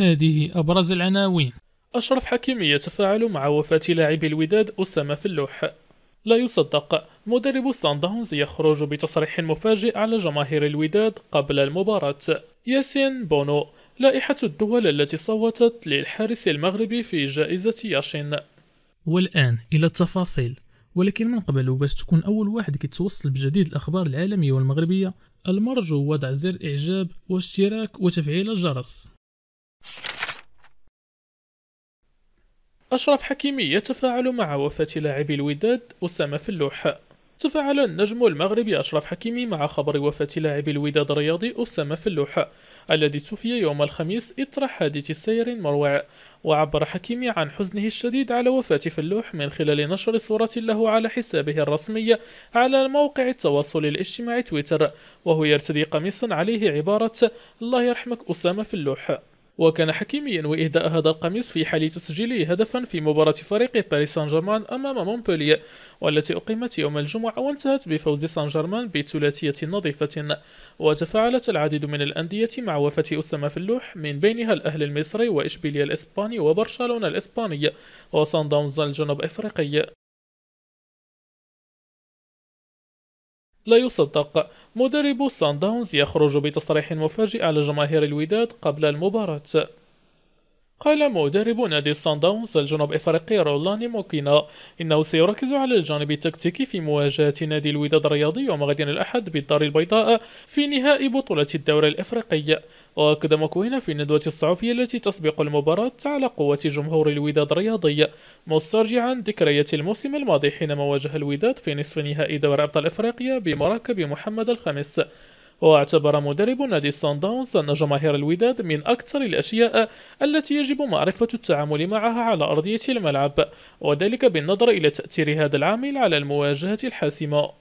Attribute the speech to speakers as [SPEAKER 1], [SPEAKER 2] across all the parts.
[SPEAKER 1] هذه أبرز العناوين أشرف حكيمي يتفاعل مع وفاة لاعب الوداد أسامة في اللوح لا يصدق مدرب سان داونز يخرج بتصريح مفاجئ على جماهير الوداد قبل المباراة ياسين بونو لائحة الدول التي صوتت للحارس المغربي في جائزة ياشين والآن إلى التفاصيل ولكن من قبل وباش تكون أول واحد كيتوصل بجديد الأخبار العالمية والمغربية المرجو وضع زر إعجاب واشتراك وتفعيل الجرس أشرف حكيمي يتفاعل مع وفاة لاعب الوداد أسامة فلوح تفاعل النجم المغربي أشرف حكيمي مع خبر وفاة لاعب الوداد الرياضي أسامة فلوح الذي توفي يوم الخميس إثر حادث سير مروع وعبر حكيمي عن حزنه الشديد على وفاة فلوح من خلال نشر صورة له على حسابه الرسمي على موقع التواصل الاجتماعي تويتر وهو يرتدي قميصا عليه عبارة الله يرحمك أسامة فلوح وكان حكيمي ينوي إهداء هذا القميص في حال تسجيله هدفا في مباراة فريق باريس سان جيرمان أمام مونبولي والتي أقيمت يوم الجمعة وانتهت بفوز سان جيرمان بثلاثية نظيفة وتفاعلت العديد من الأندية مع وفاة أسامة فلوح من بينها الأهلي المصري وإشبيلية الإسباني وبرشلونة الإسباني وصن داونز الجنوب أفريقي لا يصدق مدرب سان داونز يخرج بتصريح مفاجئ على جماهير الوداد قبل المباراة قال مدرب نادي سان الجنوب افريقي رولاني موكينا انه سيركز على الجانب التكتيكي في مواجهه نادي الوداد الرياضي يوم غد الاحد بالدار البيضاء في نهائي بطوله الدوري الافريقي وأكد موكينا في الندوة الصحفية التي تسبق المباراة على قوة جمهور الوداد الرياضي مسترجعا ذكريات الموسم الماضي حينما واجه الوداد في نصف نهائي دوري أبطال أفريقيا بمراكب محمد الخامس واعتبر مدرب نادي سان أن جماهير الوداد من أكثر الأشياء التي يجب معرفة التعامل معها على أرضية الملعب وذلك بالنظر إلى تأثير هذا العامل على المواجهة الحاسمة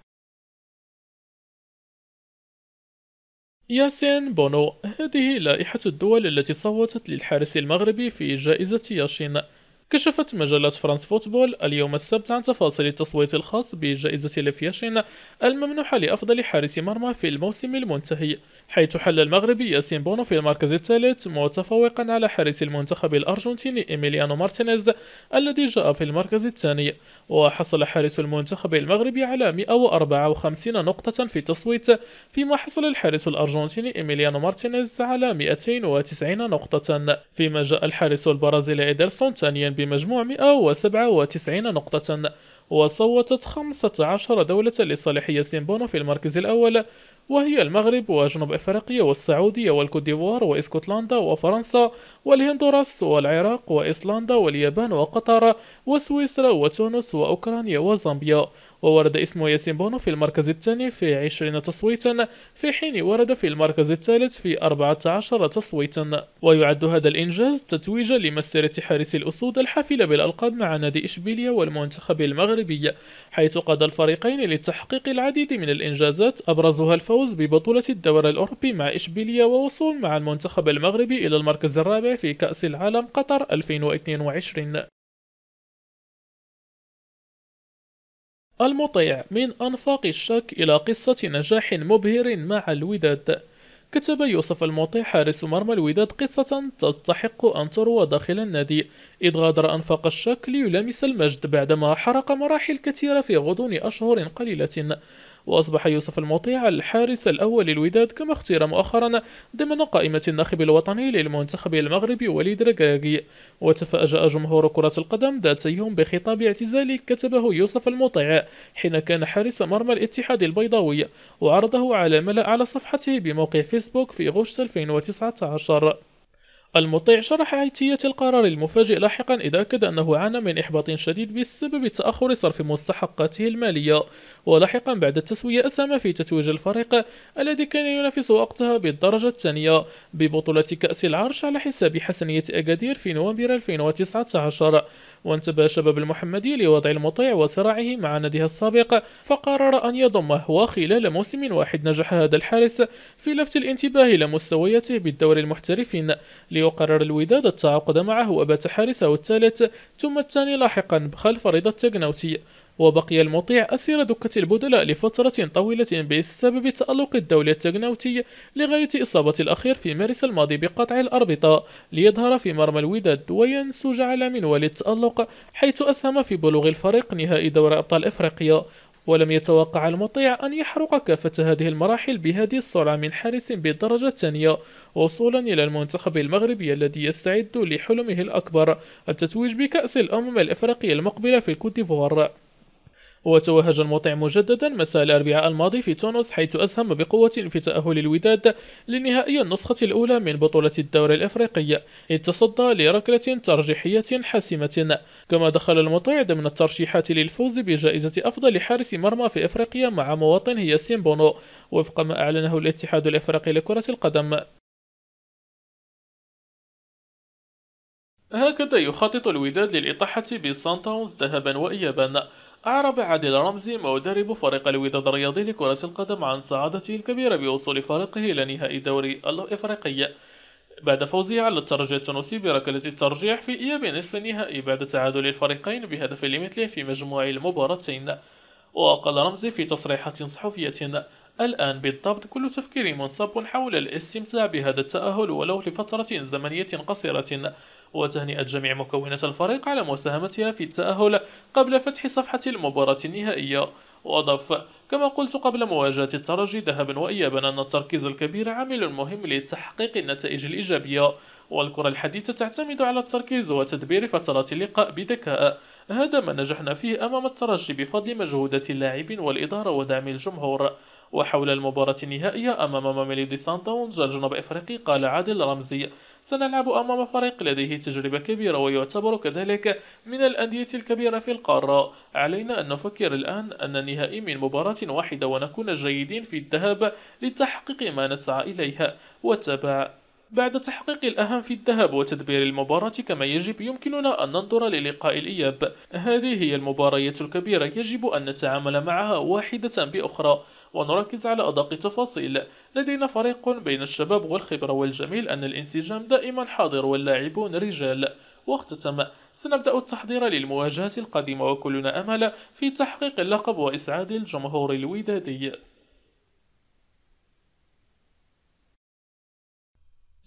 [SPEAKER 1] ياسين بونو هذه لائحة الدول التي صوتت للحارس المغربي في جائزة ياشين كشفت مجلة فرانس فوتبول اليوم السبت عن تفاصيل التصويت الخاص بجائزة لفياشين الممنوحة لأفضل حارس مرمى في الموسم المنتهي حيث حل المغربي ياسين بونو في المركز الثالث متفوقا على حارس المنتخب الأرجنتيني إيميليانو مارتينيز الذي جاء في المركز الثاني وحصل حارس المنتخب المغربي على 154 نقطة في التصويت فيما حصل الحارس الأرجنتيني إيميليانو مارتينيز على 290 نقطة فيما جاء الحارس البرازيلي إيدرسون ثانيا بمجموع 197 نقطة وصوتت 15 دولة لصالحية سيمبونو في المركز الأول وهي المغرب وجنوب أفريقيا والسعودية والكوديفوار وإسكتلندا وفرنسا والهندوراس والعراق وإيسلندا واليابان وقطر وسويسرا وتونس وأوكرانيا وزامبيا وورد اسم ياسين بونو في المركز الثاني في 20 تصويتا في حين ورد في المركز الثالث في 14 تصويتا ويعد هذا الإنجاز تتويجا لمسيرة حارس الأسود الحافلة بالألقاب مع نادي إشبيلية والمنتخب المغربي حيث قاد الفريقين لتحقيق العديد من الإنجازات أبرزها الفوز ببطولة الدوري الأوروبي مع إشبيلية ووصول مع المنتخب المغربي إلى المركز الرابع في كأس العالم قطر 2022 المطيع من أنفاق الشك إلى قصة نجاح مبهر مع الوداد كتب يوسف المطيع حارس مرمى الوداد قصة تستحق أن تروى داخل النادي إذ غادر أنفاق الشك ليلامس المجد بعدما حرق مراحل كثيرة في غضون أشهر قليلة وأصبح يوسف المطيع الحارس الأول للوداد كما اختير مؤخرا ضمن قائمة الناخب الوطني للمنتخب المغربي وليد ركاكي وتفاجأ جمهور كرة القدم ذات يوم بخطاب اعتزالي كتبه يوسف المطيع حين كان حارس مرمى الاتحاد البيضاوي وعرضه على ملأ على صفحته بموقع فيسبوك في غشت 2019 المطيع شرح عيتية القرار المفاجئ لاحقا إذ أكد أنه عانى من إحباط شديد بسبب تأخر صرف مستحقاته المالية ولاحقا بعد التسوية أسهم في تتويج الفريق الذي كان ينافس وقتها بالدرجة الثانية ببطولة كأس العرش على حساب حسنية أكادير في نوفمبر 2019 وانتبه شباب المحمدي لوضع المطيع وصراعه مع ناديه السابق فقرر أن يضمه وخلال موسم واحد نجح هذا الحارس في لفت الانتباه لمستوياته بالدوري المحترفين ليقرر الوداد التعاقد معه وبات حارسه الثالث ثم الثاني لاحقا بخلف رضا التجنوتي وبقي المطيع أسير دكة البدلاء لفترة طويلة بسبب تألق الدولة التجنوتي لغاية إصابة الأخير في مارس الماضي بقطع الأربطة ليظهر في مرمى الوداد وينسج على منوال التألق حيث أسهم في بلوغ الفريق نهائي دوري أبطال إفريقيا ولم يتوقع المطيع أن يحرق كافة هذه المراحل بهذه السرعة من حارس بالدرجة الثانية وصولا إلى المنتخب المغربي الذي يستعد لحلمه الأكبر التتويج بكأس الأمم الأفريقية المقبلة في الكوت ديفوار وتوهج المطيع مجددا مساء الأربعاء الماضي في تونس حيث أسهم بقوة في تأهل الوداد لنهائي النسخة الأولى من بطولة الدوري الإفريقي إذ تصدى لركلة ترجيحية حاسمة كما دخل المطيع ضمن الترشيحات للفوز بجائزة أفضل حارس مرمى في إفريقيا مع مواطن ياسين بونو وفق ما أعلنه الاتحاد الإفريقي لكرة القدم هكذا يخطط الوداد للإطاحة بسانتاونز ذهبا وإيابا أعرب عادل رمزي مدرب فريق الوداد الرياضي لكرة القدم عن سعادته الكبيرة بوصول فريقه إلى نهائي دوري الإفريقي بعد فوزه على الترجي التونسي بركلة الترجيح في إياب نصف النهائي بعد تعادل الفريقين بهدف لمثله في مجموع المباراتين وقال رمزي في تصريحات صحفية الآن بالضبط كل تفكيري منصب حول الاستمتاع بهذا التأهل ولو لفترة زمنية قصيرة وتهنئة جميع مكونات الفريق على مساهمتها في التأهل قبل فتح صفحة المباراة النهائية وأضف كما قلت قبل مواجهة الترجي ذهبا وإيابا أن التركيز الكبير عامل مهم لتحقيق النتائج الإيجابية والكرة الحديثة تعتمد على التركيز وتدبير فترات اللقاء بذكاء هذا ما نجحنا فيه أمام الترجي بفضل مجهودات اللاعبين والإدارة ودعم الجمهور وحول المباراة النهائية أمام دي سانتونز الجنوب إفريقي قال عادل رمزي سنلعب أمام فريق لديه تجربة كبيرة ويعتبر كذلك من الأندية الكبيرة في القارة علينا أن نفكر الآن أن النهائي من مباراة واحدة ونكون جيدين في الذهاب لتحقيق ما نسعى إليها وتابع بعد تحقيق الأهم في الذهاب وتدبير المباراة كما يجب يمكننا أن ننظر للقاء الإياب هذه هي المباريات الكبيرة يجب أن نتعامل معها واحدة بأخرى ونركز على أدق التفاصيل لدينا فريق بين الشباب والخبرة والجميل أن الانسجام دائما حاضر واللاعبون رجال وقت تم سنبدأ التحضير للمواجهة القادمة وكلنا أمل في تحقيق اللقب وإسعاد الجمهور الودادي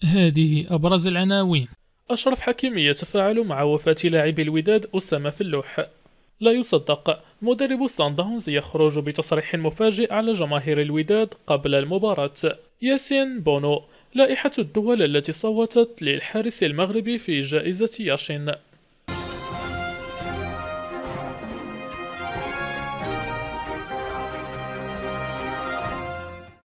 [SPEAKER 1] هذه أبرز العناوين أشرف حكيمي يتفاعل مع وفاة لاعب الوداد أسامة في اللوح لا يصدق مدرب سانداونز يخرج بتصريح مفاجئ على جماهير الوداد قبل المباراة ياسين بونو لائحة الدول التي صوتت للحارس المغربي في جائزة ياشين